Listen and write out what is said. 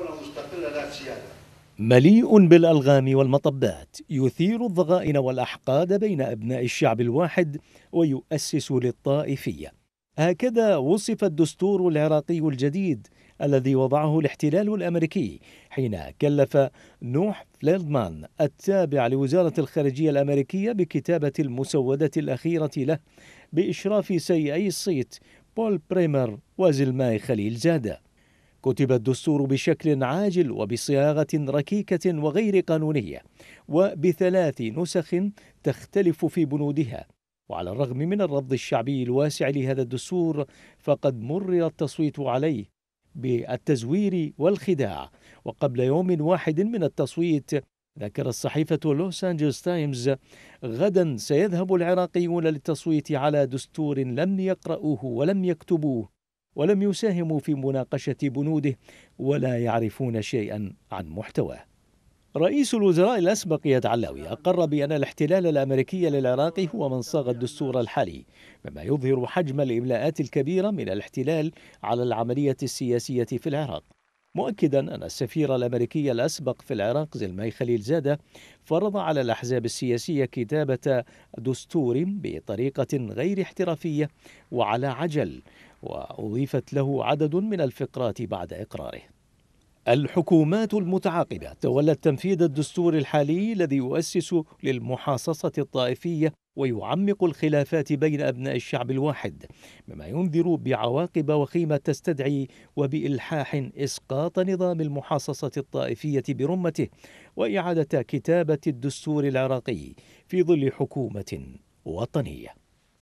دولة مستقلة ذات سيادة مليء بالألغام والمطبات يثير الضغائن والأحقاد بين أبناء الشعب الواحد ويؤسس للطائفية هكذا وصف الدستور العراقي الجديد الذي وضعه الاحتلال الامريكي حين كلف نوح فليلدمان التابع لوزاره الخارجيه الامريكيه بكتابه المسوده الاخيره له باشراف سيئي الصيت بول بريمر وزلماي خليل زاده كتب الدستور بشكل عاجل وبصياغه ركيكه وغير قانونيه وبثلاث نسخ تختلف في بنودها وعلى الرغم من الرفض الشعبي الواسع لهذا الدستور فقد مرر التصويت عليه بالتزوير والخداع وقبل يوم واحد من التصويت ذكر صحيفة لوس أنجلوس تايمز غدا سيذهب العراقيون للتصويت على دستور لم يقرؤوه ولم يكتبوه ولم يساهموا في مناقشة بنوده ولا يعرفون شيئا عن محتواه رئيس الوزراء الأسبق يد علاوي أقر بأن الاحتلال الأمريكي للعراق هو من صاغ الدستور الحالي مما يظهر حجم الإملاءات الكبيرة من الاحتلال على العملية السياسية في العراق مؤكدا أن السفير الأمريكي الأسبق في العراق زلمي خليل زادة فرض على الأحزاب السياسية كتابة دستور بطريقة غير احترافية وعلى عجل وأضيفت له عدد من الفقرات بعد إقراره الحكومات المتعاقبة تولت تنفيذ الدستور الحالي الذي يؤسس للمحاصصة الطائفية ويعمق الخلافات بين أبناء الشعب الواحد مما ينذر بعواقب وخيمة تستدعي وبإلحاح إسقاط نظام المحاصصة الطائفية برمته وإعادة كتابة الدستور العراقي في ظل حكومة وطنية